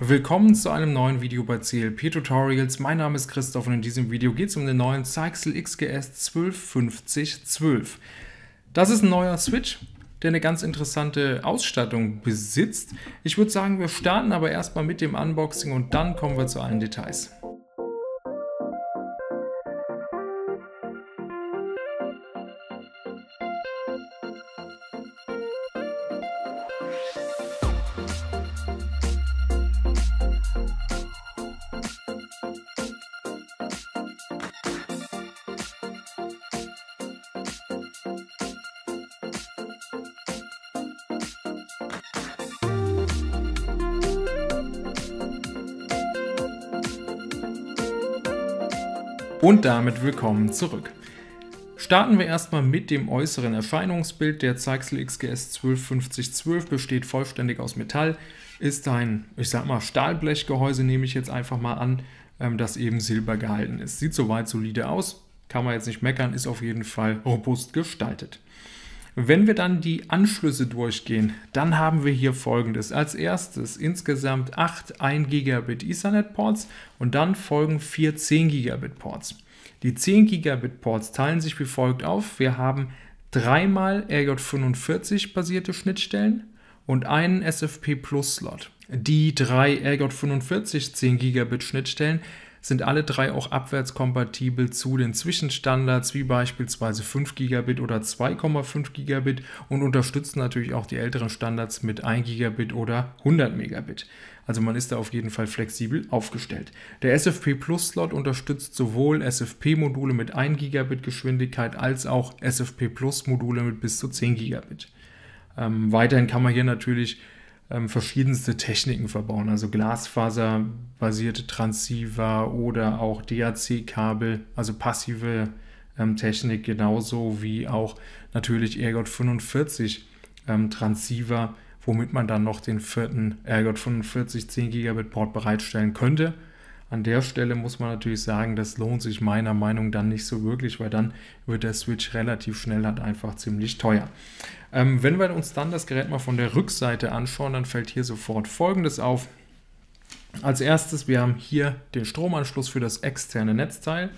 Willkommen zu einem neuen Video bei CLP Tutorials. Mein Name ist Christoph und in diesem Video geht es um den neuen Zyxel XGS 125012. Das ist ein neuer Switch, der eine ganz interessante Ausstattung besitzt. Ich würde sagen, wir starten aber erstmal mit dem Unboxing und dann kommen wir zu allen Details. Und damit willkommen zurück. Starten wir erstmal mit dem äußeren Erscheinungsbild. Der Zeichsel XGS 125012 besteht vollständig aus Metall, ist ein, ich sag mal, Stahlblechgehäuse, nehme ich jetzt einfach mal an, ähm, das eben silber gehalten ist. Sieht soweit solide aus, kann man jetzt nicht meckern, ist auf jeden Fall robust gestaltet. Wenn wir dann die Anschlüsse durchgehen, dann haben wir hier folgendes. Als erstes insgesamt 8 1 Gigabit Ethernet Ports und dann folgen 4 10 Gigabit Ports. Die 10 Gigabit Ports teilen sich wie folgt auf. Wir haben dreimal RJ45 basierte Schnittstellen und einen SFP Plus Slot. Die drei RJ45 10 Gigabit Schnittstellen sind alle drei auch abwärtskompatibel zu den Zwischenstandards wie beispielsweise 5 Gigabit oder 2,5 Gigabit und unterstützen natürlich auch die älteren Standards mit 1 Gigabit oder 100 Megabit. Also man ist da auf jeden Fall flexibel aufgestellt. Der SFP Plus Slot unterstützt sowohl SFP-Module mit 1 Gigabit Geschwindigkeit als auch SFP Plus Module mit bis zu 10 Gigabit. Ähm, weiterhin kann man hier natürlich ähm, verschiedenste Techniken verbauen, also Glasfaserbasierte Transceiver oder auch DAC-Kabel, also passive ähm, Technik genauso wie auch natürlich ERGOT 45 ähm, Transceiver womit man dann noch den vierten RJ45 10 Gigabit Port bereitstellen könnte. An der Stelle muss man natürlich sagen, das lohnt sich meiner Meinung dann nicht so wirklich, weil dann wird der Switch relativ schnell halt einfach ziemlich teuer. Ähm, wenn wir uns dann das Gerät mal von der Rückseite anschauen, dann fällt hier sofort Folgendes auf. Als erstes, wir haben hier den Stromanschluss für das externe Netzteil.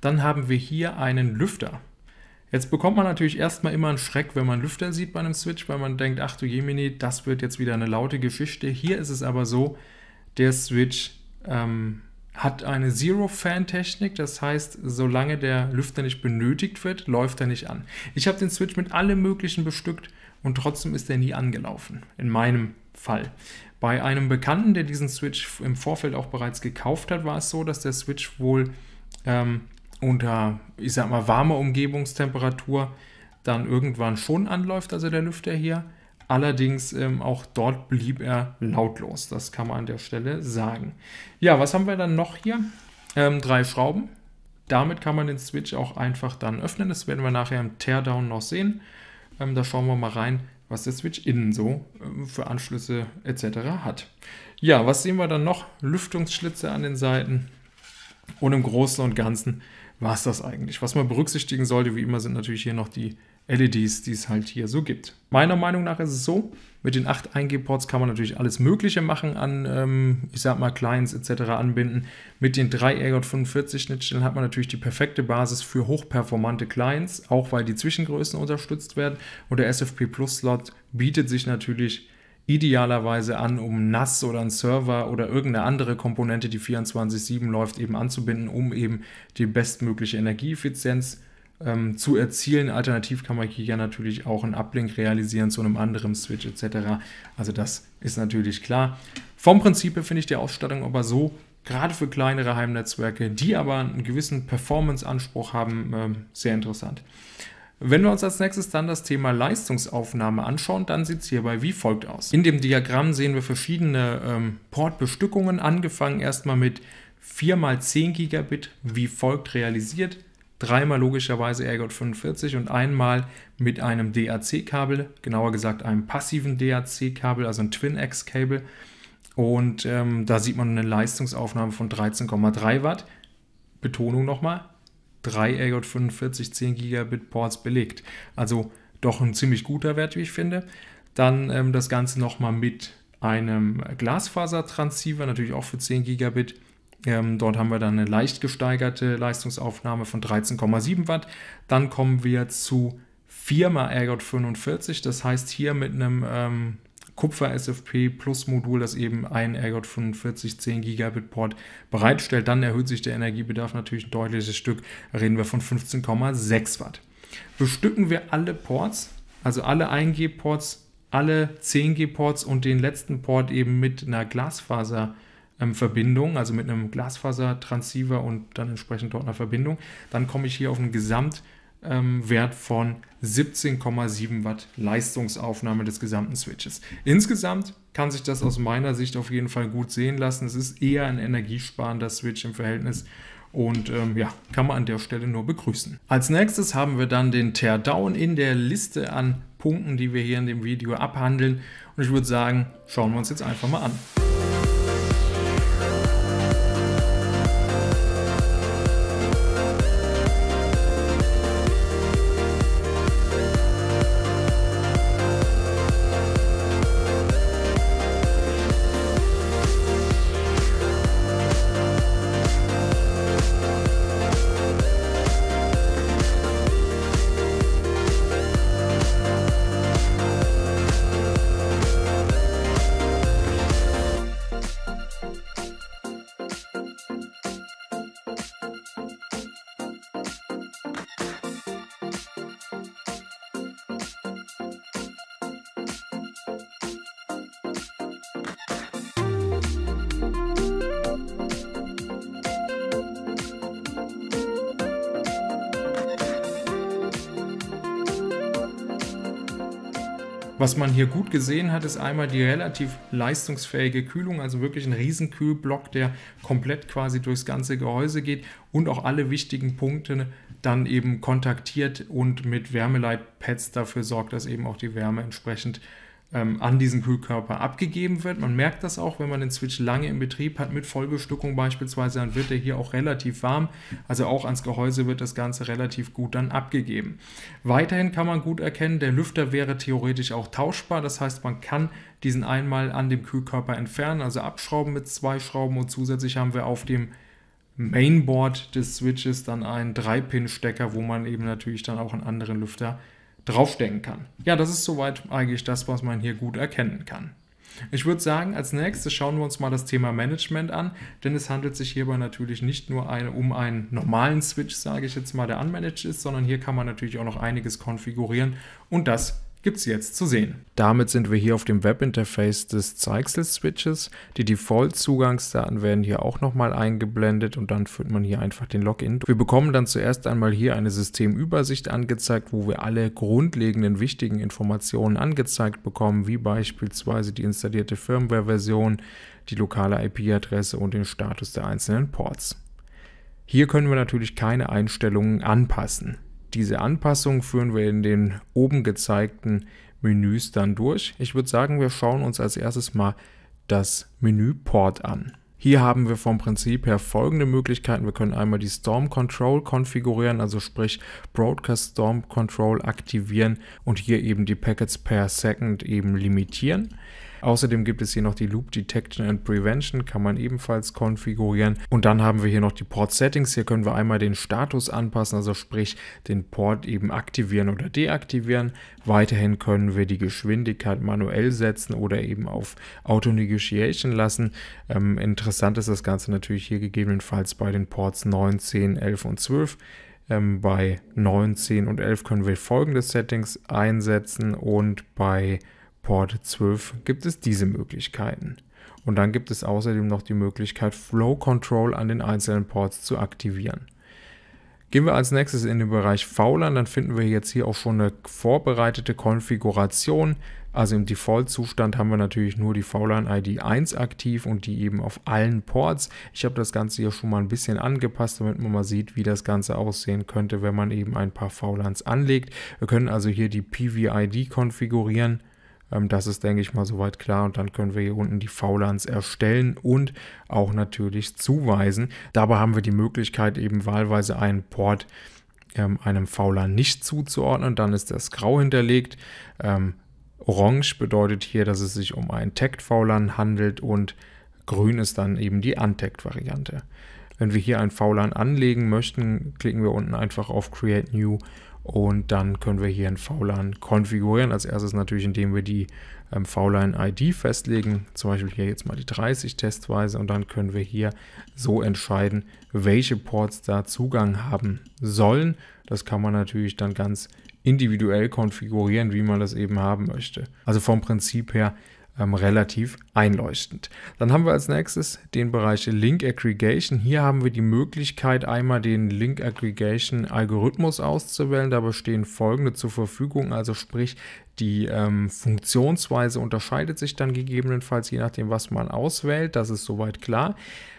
Dann haben wir hier einen Lüfter. Jetzt bekommt man natürlich erstmal immer einen Schreck, wenn man Lüfter sieht bei einem Switch, weil man denkt, ach du Jemini, das wird jetzt wieder eine laute Geschichte. Hier ist es aber so, der Switch ähm, hat eine Zero-Fan-Technik, das heißt, solange der Lüfter nicht benötigt wird, läuft er nicht an. Ich habe den Switch mit allem Möglichen bestückt und trotzdem ist er nie angelaufen, in meinem Fall. Bei einem Bekannten, der diesen Switch im Vorfeld auch bereits gekauft hat, war es so, dass der Switch wohl ähm, unter, ich sag mal, warmer Umgebungstemperatur dann irgendwann schon anläuft, also der Lüfter hier. Allerdings ähm, auch dort blieb er lautlos. Das kann man an der Stelle sagen. Ja, was haben wir dann noch hier? Ähm, drei Schrauben. Damit kann man den Switch auch einfach dann öffnen. Das werden wir nachher im Teardown noch sehen. Ähm, da schauen wir mal rein, was der Switch innen so ähm, für Anschlüsse etc. hat. Ja, was sehen wir dann noch? Lüftungsschlitze an den Seiten. Und im Großen und Ganzen war es das eigentlich. Was man berücksichtigen sollte, wie immer, sind natürlich hier noch die LEDs, die es halt hier so gibt. Meiner Meinung nach ist es so, mit den 8 1 ports kann man natürlich alles Mögliche machen an, ähm, ich sag mal, Clients etc. anbinden. Mit den 3 RJ45-Schnittstellen hat man natürlich die perfekte Basis für hochperformante Clients, auch weil die Zwischengrößen unterstützt werden. Und der SFP Plus-Slot bietet sich natürlich idealerweise an, um NAS oder einen Server oder irgendeine andere Komponente, die 24/7 läuft, eben anzubinden, um eben die bestmögliche Energieeffizienz ähm, zu erzielen. Alternativ kann man hier ja natürlich auch einen Uplink realisieren zu einem anderen Switch etc. Also das ist natürlich klar. Vom Prinzip her finde ich die Ausstattung aber so, gerade für kleinere Heimnetzwerke, die aber einen gewissen Performance-Anspruch haben, ähm, sehr interessant. Wenn wir uns als nächstes dann das Thema Leistungsaufnahme anschauen, dann sieht es hierbei wie folgt aus. In dem Diagramm sehen wir verschiedene ähm, Portbestückungen, angefangen erstmal mit 4x10 Gigabit wie folgt realisiert, dreimal logischerweise RJ45 und einmal mit einem DAC-Kabel, genauer gesagt einem passiven DAC-Kabel, also ein Twin-X-Kabel. Und ähm, da sieht man eine Leistungsaufnahme von 13,3 Watt. Betonung nochmal, drei mhm. RJ45 10 Gigabit Ports belegt. Also doch ein ziemlich guter Wert, wie ich finde. Dann ähm, das Ganze nochmal mit einem Glasfasertransceiver, natürlich auch für 10 Gigabit. Ähm, dort haben wir dann eine leicht gesteigerte Leistungsaufnahme von 13,7 Watt. Dann kommen wir zu Firma RJ45, das heißt hier mit einem ähm, Kupfer-SFP Plus Modul, das eben ein rj 45 10 Gigabit Port bereitstellt, dann erhöht sich der Energiebedarf natürlich ein deutliches Stück. reden wir von 15,6 Watt. Bestücken wir alle Ports, also alle 1G-Ports, alle 10G-Ports und den letzten Port eben mit einer Glasfaser- ähm, Verbindung, also mit einem Glasfaser-Transceiver und dann entsprechend dort einer Verbindung. Dann komme ich hier auf einen Gesamt ähm, Wert von 17,7 Watt Leistungsaufnahme des gesamten Switches. Insgesamt kann sich das aus meiner Sicht auf jeden Fall gut sehen lassen. Es ist eher ein energiesparender Switch im Verhältnis und ähm, ja, kann man an der Stelle nur begrüßen. Als nächstes haben wir dann den Teardown in der Liste an Punkten, die wir hier in dem Video abhandeln. Und ich würde sagen, schauen wir uns jetzt einfach mal an. Was man hier gut gesehen hat, ist einmal die relativ leistungsfähige Kühlung, also wirklich ein Riesenkühlblock, der komplett quasi durchs ganze Gehäuse geht und auch alle wichtigen Punkte dann eben kontaktiert und mit Wärmeleitpads dafür sorgt, dass eben auch die Wärme entsprechend ähm, an diesen Kühlkörper abgegeben wird. Man merkt das auch, wenn man den Switch lange im Betrieb hat, mit Vollbestückung beispielsweise, dann wird er hier auch relativ warm. Also auch ans Gehäuse wird das Ganze relativ gut dann abgegeben. Weiterhin kann man gut erkennen, der Lüfter wäre theoretisch auch tauschbar. Das heißt, man kann diesen einmal an dem Kühlkörper entfernen, also abschrauben mit zwei Schrauben und zusätzlich haben wir auf dem Mainboard des Switches dann einen 3-Pin-Stecker, wo man eben natürlich dann auch einen anderen Lüfter draufstecken kann. Ja, das ist soweit eigentlich das, was man hier gut erkennen kann. Ich würde sagen, als nächstes schauen wir uns mal das Thema Management an, denn es handelt sich hierbei natürlich nicht nur eine, um einen normalen Switch, sage ich jetzt mal, der unmanaged ist, sondern hier kann man natürlich auch noch einiges konfigurieren und das gibt es jetzt zu sehen. Damit sind wir hier auf dem Webinterface des Zeichsel-Switches. Die Default-Zugangsdaten werden hier auch nochmal eingeblendet und dann führt man hier einfach den Login. Wir bekommen dann zuerst einmal hier eine Systemübersicht angezeigt, wo wir alle grundlegenden wichtigen Informationen angezeigt bekommen, wie beispielsweise die installierte Firmware-Version, die lokale IP-Adresse und den Status der einzelnen Ports. Hier können wir natürlich keine Einstellungen anpassen. Diese Anpassung führen wir in den oben gezeigten Menüs dann durch. Ich würde sagen, wir schauen uns als erstes mal das Menü Port an. Hier haben wir vom Prinzip her folgende Möglichkeiten. Wir können einmal die Storm Control konfigurieren, also sprich Broadcast Storm Control aktivieren und hier eben die Packets per Second eben limitieren. Außerdem gibt es hier noch die Loop Detection and Prevention, kann man ebenfalls konfigurieren. Und dann haben wir hier noch die Port Settings. Hier können wir einmal den Status anpassen, also sprich den Port eben aktivieren oder deaktivieren. Weiterhin können wir die Geschwindigkeit manuell setzen oder eben auf Auto Negotiation lassen. Ähm, interessant ist das Ganze natürlich hier gegebenenfalls bei den Ports 9, 10, 11 und 12. Ähm, bei 9, 10 und 11 können wir folgende Settings einsetzen und bei Port 12 gibt es diese Möglichkeiten. Und dann gibt es außerdem noch die Möglichkeit, Flow Control an den einzelnen Ports zu aktivieren. Gehen wir als nächstes in den Bereich VLAN, dann finden wir jetzt hier auch schon eine vorbereitete Konfiguration. Also im Default-Zustand haben wir natürlich nur die VLAN-ID 1 aktiv und die eben auf allen Ports. Ich habe das Ganze hier schon mal ein bisschen angepasst, damit man mal sieht, wie das Ganze aussehen könnte, wenn man eben ein paar VLANs anlegt. Wir können also hier die PVID konfigurieren ähm, das ist, denke ich mal, soweit klar. Und dann können wir hier unten die VLANs erstellen und auch natürlich zuweisen. Dabei haben wir die Möglichkeit, eben wahlweise einen Port ähm, einem VLAN nicht zuzuordnen. Dann ist das grau hinterlegt. Ähm, orange bedeutet hier, dass es sich um einen Tagged VLAN handelt und grün ist dann eben die Untagged-Variante. Wenn wir hier ein VLAN anlegen möchten, klicken wir unten einfach auf Create New und dann können wir hier ein VLAN konfigurieren. Als erstes natürlich, indem wir die ähm, VLAN-ID festlegen. Zum Beispiel hier jetzt mal die 30 testweise. Und dann können wir hier so entscheiden, welche Ports da Zugang haben sollen. Das kann man natürlich dann ganz individuell konfigurieren, wie man das eben haben möchte. Also vom Prinzip her ähm, relativ einleuchtend. Dann haben wir als nächstes den Bereich Link Aggregation. Hier haben wir die Möglichkeit, einmal den Link Aggregation Algorithmus auszuwählen. Dabei stehen folgende zur Verfügung, also sprich die ähm, Funktionsweise unterscheidet sich dann gegebenenfalls je nachdem, was man auswählt. Das ist soweit klar.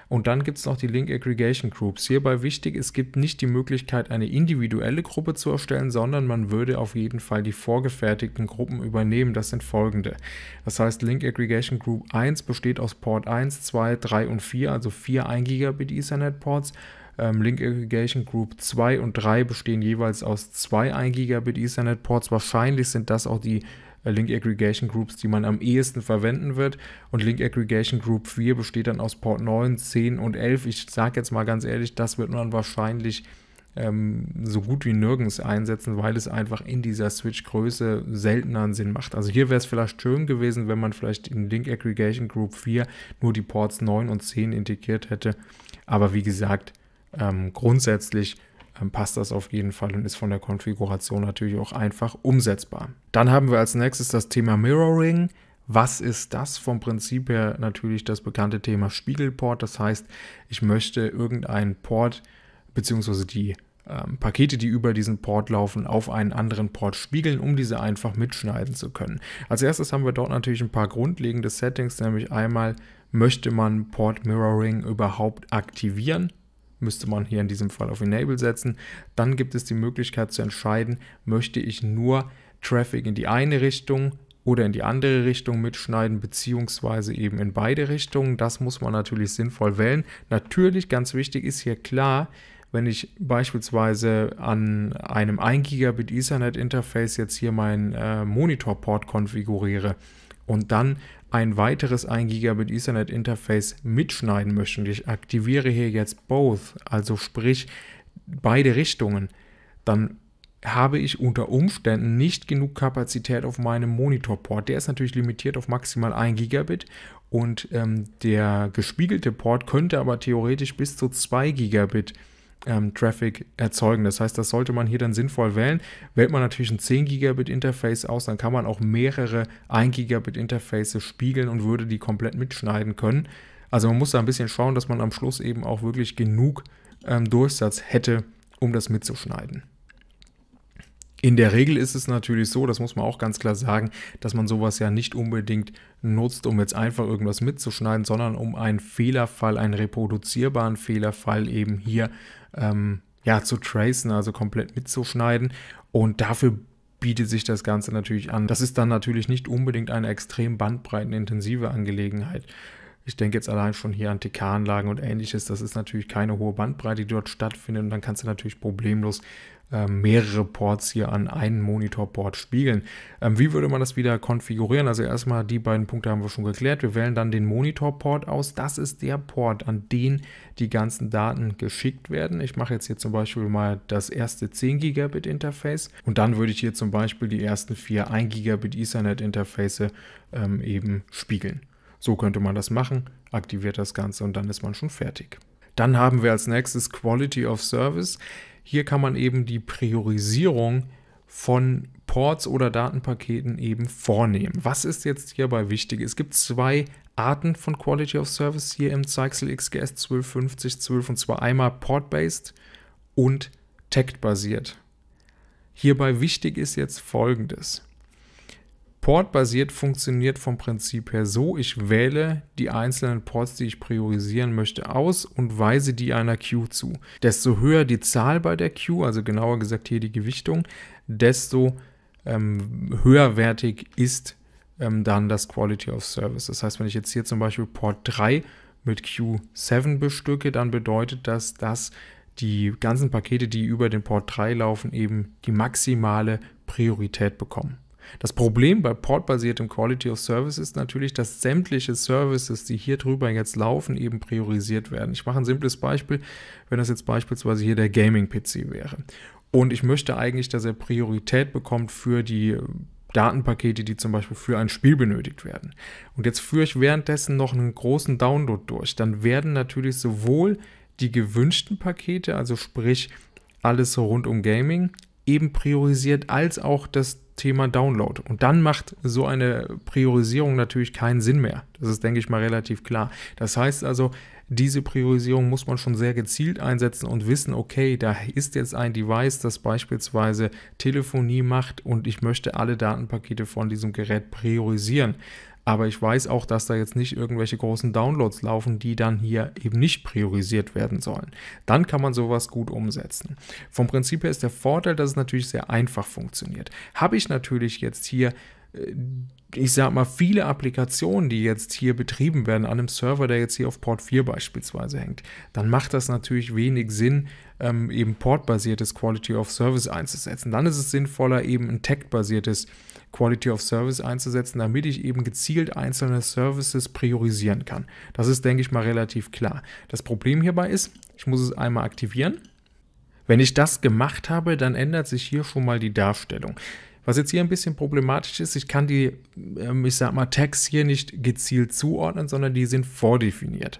Und dann gibt es noch die Link Aggregation Groups. Hierbei wichtig, es gibt nicht die Möglichkeit, eine individuelle Gruppe zu erstellen, sondern man würde auf jeden Fall die vorgefertigten Gruppen übernehmen. Das sind folgende. Das heißt, Link Aggregation Group 1 besteht aus Port 1, 2, 3 und 4, also 4 1 Gigabit Ethernet Ports. Ähm, Link Aggregation Group 2 und 3 bestehen jeweils aus zwei 1 Gigabit Ethernet Ports. Wahrscheinlich sind das auch die äh, Link Aggregation Groups, die man am ehesten verwenden wird. Und Link Aggregation Group 4 besteht dann aus Port 9, 10 und 11. Ich sage jetzt mal ganz ehrlich, das wird man wahrscheinlich ähm, so gut wie nirgends einsetzen, weil es einfach in dieser Switch-Größe selteneren Sinn macht. Also hier wäre es vielleicht schön gewesen, wenn man vielleicht in Link Aggregation Group 4 nur die Ports 9 und 10 integriert hätte. Aber wie gesagt, ähm, grundsätzlich ähm, passt das auf jeden Fall und ist von der Konfiguration natürlich auch einfach umsetzbar. Dann haben wir als nächstes das Thema Mirroring. Was ist das? Vom Prinzip her natürlich das bekannte Thema Spiegelport. Das heißt, ich möchte irgendeinen Port bzw. die ähm, Pakete, die über diesen Port laufen, auf einen anderen Port spiegeln, um diese einfach mitschneiden zu können. Als erstes haben wir dort natürlich ein paar grundlegende Settings, nämlich einmal möchte man Port Mirroring überhaupt aktivieren müsste man hier in diesem Fall auf Enable setzen. Dann gibt es die Möglichkeit zu entscheiden, möchte ich nur Traffic in die eine Richtung oder in die andere Richtung mitschneiden, beziehungsweise eben in beide Richtungen. Das muss man natürlich sinnvoll wählen. Natürlich, ganz wichtig ist hier klar, wenn ich beispielsweise an einem 1 Gigabit Ethernet Interface jetzt hier meinen äh, Monitorport konfiguriere und dann ein weiteres 1 Gigabit Ethernet Interface mitschneiden möchten. Ich aktiviere hier jetzt both, also sprich beide Richtungen, dann habe ich unter Umständen nicht genug Kapazität auf meinem Monitorport. Der ist natürlich limitiert auf maximal 1 Gigabit und ähm, der gespiegelte Port könnte aber theoretisch bis zu 2 Gigabit ähm, Traffic erzeugen. Das heißt, das sollte man hier dann sinnvoll wählen. Wählt man natürlich ein 10 Gigabit Interface aus, dann kann man auch mehrere 1 Gigabit Interfaces spiegeln und würde die komplett mitschneiden können. Also man muss da ein bisschen schauen, dass man am Schluss eben auch wirklich genug ähm, Durchsatz hätte, um das mitzuschneiden. In der Regel ist es natürlich so, das muss man auch ganz klar sagen, dass man sowas ja nicht unbedingt nutzt, um jetzt einfach irgendwas mitzuschneiden, sondern um einen Fehlerfall, einen reproduzierbaren Fehlerfall eben hier ähm, ja, zu tracen, also komplett mitzuschneiden. Und dafür bietet sich das Ganze natürlich an. Das ist dann natürlich nicht unbedingt eine extrem bandbreitenintensive Angelegenheit. Ich denke jetzt allein schon hier an TK-Anlagen und ähnliches. Das ist natürlich keine hohe Bandbreite, die dort stattfindet. Und dann kannst du natürlich problemlos ähm, mehrere Ports hier an einen Monitorport spiegeln. Ähm, wie würde man das wieder konfigurieren? Also erstmal die beiden Punkte haben wir schon geklärt. Wir wählen dann den Monitorport aus. Das ist der Port, an den die ganzen Daten geschickt werden. Ich mache jetzt hier zum Beispiel mal das erste 10 Gigabit Interface und dann würde ich hier zum Beispiel die ersten vier 1 Gigabit Ethernet Interface ähm, eben spiegeln. So könnte man das machen, aktiviert das Ganze und dann ist man schon fertig. Dann haben wir als nächstes Quality of Service. Hier kann man eben die Priorisierung von Ports oder Datenpaketen eben vornehmen. Was ist jetzt hierbei wichtig? Es gibt zwei Arten von Quality of Service hier im Zyxel XGS 1250 12 und zwar einmal Port-based und tact basiert Hierbei wichtig ist jetzt folgendes. Portbasiert funktioniert vom Prinzip her so, ich wähle die einzelnen Ports, die ich priorisieren möchte, aus und weise die einer Queue zu. Desto höher die Zahl bei der Queue, also genauer gesagt hier die Gewichtung, desto ähm, höherwertig ist ähm, dann das Quality of Service. Das heißt, wenn ich jetzt hier zum Beispiel Port 3 mit Q7 bestücke, dann bedeutet das, dass die ganzen Pakete, die über den Port 3 laufen, eben die maximale Priorität bekommen. Das Problem bei portbasiertem Quality of Service ist natürlich, dass sämtliche Services, die hier drüber jetzt laufen, eben priorisiert werden. Ich mache ein simples Beispiel, wenn das jetzt beispielsweise hier der Gaming-PC wäre. Und ich möchte eigentlich, dass er Priorität bekommt für die äh, Datenpakete, die zum Beispiel für ein Spiel benötigt werden. Und jetzt führe ich währenddessen noch einen großen Download durch. Dann werden natürlich sowohl die gewünschten Pakete, also sprich alles rund um Gaming, eben priorisiert, als auch das Thema Download. Und dann macht so eine Priorisierung natürlich keinen Sinn mehr. Das ist, denke ich mal, relativ klar. Das heißt also, diese Priorisierung muss man schon sehr gezielt einsetzen und wissen, okay, da ist jetzt ein Device, das beispielsweise Telefonie macht und ich möchte alle Datenpakete von diesem Gerät priorisieren. Aber ich weiß auch, dass da jetzt nicht irgendwelche großen Downloads laufen, die dann hier eben nicht priorisiert werden sollen. Dann kann man sowas gut umsetzen. Vom Prinzip her ist der Vorteil, dass es natürlich sehr einfach funktioniert. Habe ich natürlich jetzt hier äh, ich sag mal, viele Applikationen, die jetzt hier betrieben werden, an einem Server, der jetzt hier auf Port 4 beispielsweise hängt, dann macht das natürlich wenig Sinn, ähm, eben portbasiertes Quality of Service einzusetzen. Dann ist es sinnvoller, eben ein tag-basiertes Quality of Service einzusetzen, damit ich eben gezielt einzelne Services priorisieren kann. Das ist, denke ich mal, relativ klar. Das Problem hierbei ist, ich muss es einmal aktivieren. Wenn ich das gemacht habe, dann ändert sich hier schon mal die Darstellung. Was jetzt hier ein bisschen problematisch ist, ich kann die, ähm, ich sag mal, Tags hier nicht gezielt zuordnen, sondern die sind vordefiniert.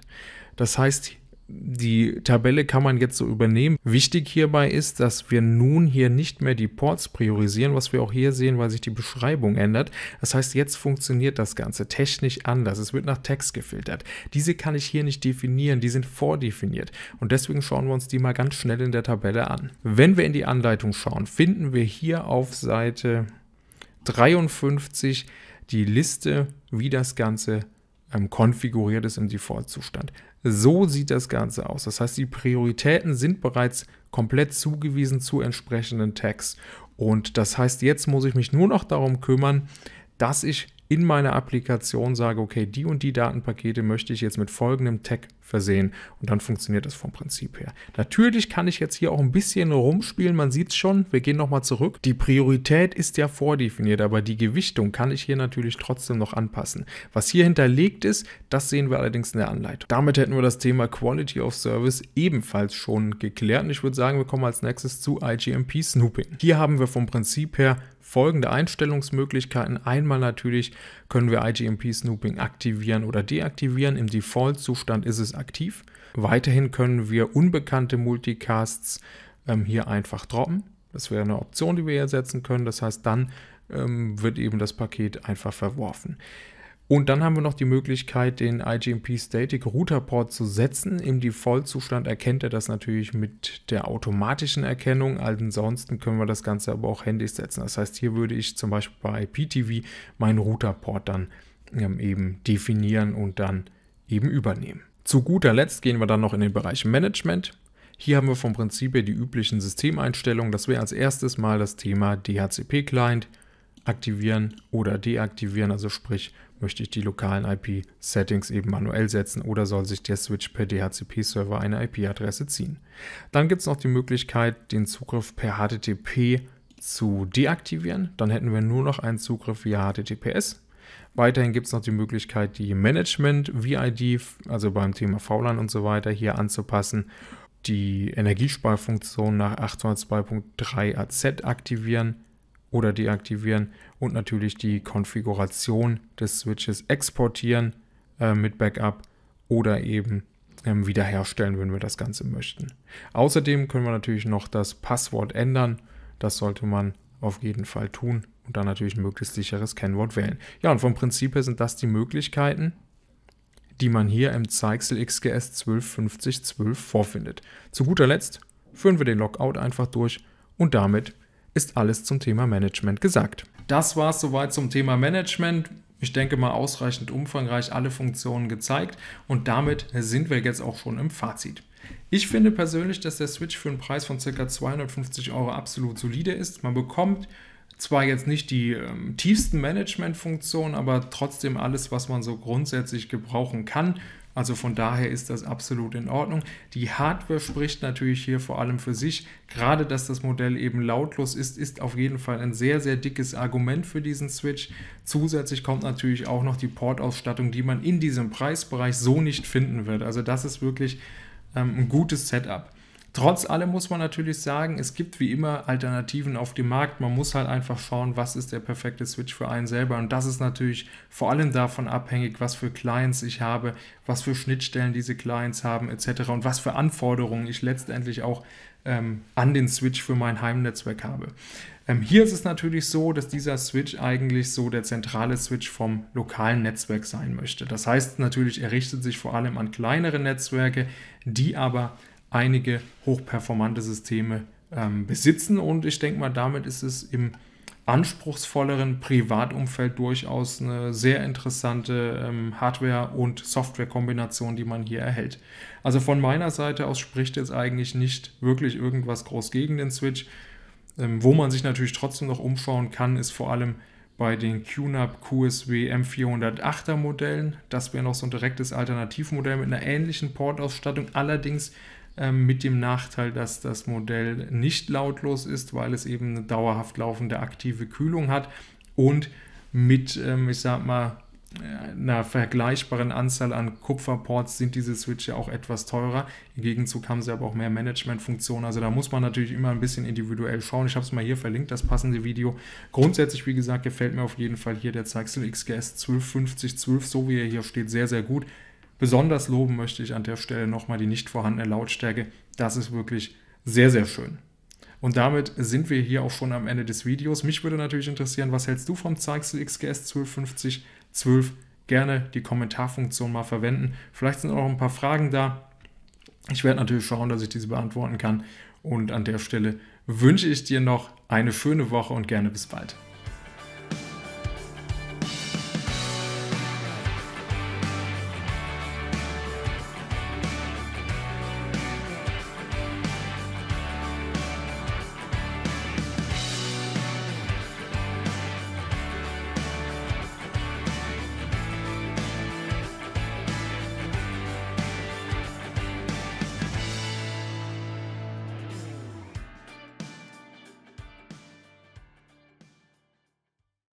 Das heißt, die Tabelle kann man jetzt so übernehmen. Wichtig hierbei ist, dass wir nun hier nicht mehr die Ports priorisieren, was wir auch hier sehen, weil sich die Beschreibung ändert. Das heißt, jetzt funktioniert das Ganze technisch anders. Es wird nach Text gefiltert. Diese kann ich hier nicht definieren, die sind vordefiniert. Und deswegen schauen wir uns die mal ganz schnell in der Tabelle an. Wenn wir in die Anleitung schauen, finden wir hier auf Seite 53 die Liste, wie das Ganze ähm, konfiguriert ist im Default-Zustand. So sieht das Ganze aus. Das heißt, die Prioritäten sind bereits komplett zugewiesen zu entsprechenden Tags. Und das heißt, jetzt muss ich mich nur noch darum kümmern, dass ich in meiner Applikation sage, okay, die und die Datenpakete möchte ich jetzt mit folgendem Tag versehen und dann funktioniert das vom Prinzip her. Natürlich kann ich jetzt hier auch ein bisschen rumspielen, man sieht es schon, wir gehen nochmal zurück. Die Priorität ist ja vordefiniert, aber die Gewichtung kann ich hier natürlich trotzdem noch anpassen. Was hier hinterlegt ist, das sehen wir allerdings in der Anleitung. Damit hätten wir das Thema Quality of Service ebenfalls schon geklärt und ich würde sagen, wir kommen als nächstes zu IGMP Snooping. Hier haben wir vom Prinzip her folgende Einstellungsmöglichkeiten. Einmal natürlich können wir IGMP Snooping aktivieren oder deaktivieren. Im Default-Zustand ist es aktiv. Weiterhin können wir unbekannte Multicasts ähm, hier einfach droppen. Das wäre eine Option, die wir hier setzen können. Das heißt, dann ähm, wird eben das Paket einfach verworfen. Und dann haben wir noch die Möglichkeit, den IGMP Static Router Port zu setzen. Im Default-Zustand erkennt er das natürlich mit der automatischen Erkennung. Ansonsten können wir das Ganze aber auch händisch setzen. Das heißt, hier würde ich zum Beispiel bei IPTV meinen Router Port dann ähm, eben definieren und dann eben übernehmen. Zu guter Letzt gehen wir dann noch in den Bereich Management. Hier haben wir vom Prinzip her die üblichen Systemeinstellungen. Das wäre als erstes mal das Thema DHCP-Client, aktivieren oder deaktivieren. Also sprich, möchte ich die lokalen IP-Settings eben manuell setzen oder soll sich der Switch per DHCP-Server eine IP-Adresse ziehen. Dann gibt es noch die Möglichkeit, den Zugriff per HTTP zu deaktivieren. Dann hätten wir nur noch einen Zugriff via HTTPS. Weiterhin gibt es noch die Möglichkeit, die Management-VID, also beim Thema VLAN und so weiter, hier anzupassen die Energiesparfunktion nach 802.3 AZ aktivieren oder deaktivieren und natürlich die Konfiguration des Switches exportieren äh, mit Backup oder eben ähm, wiederherstellen, wenn wir das Ganze möchten. Außerdem können wir natürlich noch das Passwort ändern. Das sollte man auf jeden Fall tun und dann natürlich ein möglichst sicheres Kennwort wählen. Ja, und vom Prinzip her sind das die Möglichkeiten, die man hier im Zeichsel XGS 125012 vorfindet. Zu guter Letzt führen wir den Logout einfach durch und damit ist alles zum Thema Management gesagt. Das war es soweit zum Thema Management ich denke mal, ausreichend umfangreich alle Funktionen gezeigt und damit sind wir jetzt auch schon im Fazit. Ich finde persönlich, dass der Switch für einen Preis von ca. 250 Euro absolut solide ist. Man bekommt zwar jetzt nicht die ähm, tiefsten Managementfunktionen, aber trotzdem alles, was man so grundsätzlich gebrauchen kann. Also von daher ist das absolut in Ordnung. Die Hardware spricht natürlich hier vor allem für sich. Gerade, dass das Modell eben lautlos ist, ist auf jeden Fall ein sehr, sehr dickes Argument für diesen Switch. Zusätzlich kommt natürlich auch noch die Portausstattung, die man in diesem Preisbereich so nicht finden wird. Also das ist wirklich ähm, ein gutes Setup. Trotz allem muss man natürlich sagen, es gibt wie immer Alternativen auf dem Markt. Man muss halt einfach schauen, was ist der perfekte Switch für einen selber. Und das ist natürlich vor allem davon abhängig, was für Clients ich habe, was für Schnittstellen diese Clients haben etc. und was für Anforderungen ich letztendlich auch ähm, an den Switch für mein Heimnetzwerk habe. Ähm, hier ist es natürlich so, dass dieser Switch eigentlich so der zentrale Switch vom lokalen Netzwerk sein möchte. Das heißt natürlich, er richtet sich vor allem an kleinere Netzwerke, die aber einige hochperformante Systeme ähm, besitzen. Und ich denke mal, damit ist es im anspruchsvolleren Privatumfeld durchaus eine sehr interessante ähm, Hardware- und Software-Kombination, die man hier erhält. Also von meiner Seite aus spricht jetzt eigentlich nicht wirklich irgendwas groß gegen den Switch. Ähm, wo man sich natürlich trotzdem noch umschauen kann, ist vor allem bei den QNAP QSW M408er Modellen. Das wäre noch so ein direktes Alternativmodell mit einer ähnlichen Portausstattung, allerdings ähm, mit dem Nachteil, dass das Modell nicht lautlos ist, weil es eben eine dauerhaft laufende aktive Kühlung hat und mit, ähm, ich sag mal, äh, einer vergleichbaren Anzahl an Kupferports sind diese Switch ja auch etwas teurer. Im Gegenzug haben sie aber auch mehr Managementfunktionen. Also da muss man natürlich immer ein bisschen individuell schauen. Ich habe es mal hier verlinkt, das passende Video. Grundsätzlich, wie gesagt, gefällt mir auf jeden Fall hier der Zeichsel XGS 125012, so wie er hier steht, sehr, sehr gut. Besonders loben möchte ich an der Stelle nochmal die nicht vorhandene Lautstärke. Das ist wirklich sehr, sehr schön. Und damit sind wir hier auch schon am Ende des Videos. Mich würde natürlich interessieren, was hältst du vom Zeichsel XGS 1250 12? Gerne die Kommentarfunktion mal verwenden. Vielleicht sind auch ein paar Fragen da. Ich werde natürlich schauen, dass ich diese beantworten kann. Und an der Stelle wünsche ich dir noch eine schöne Woche und gerne bis bald.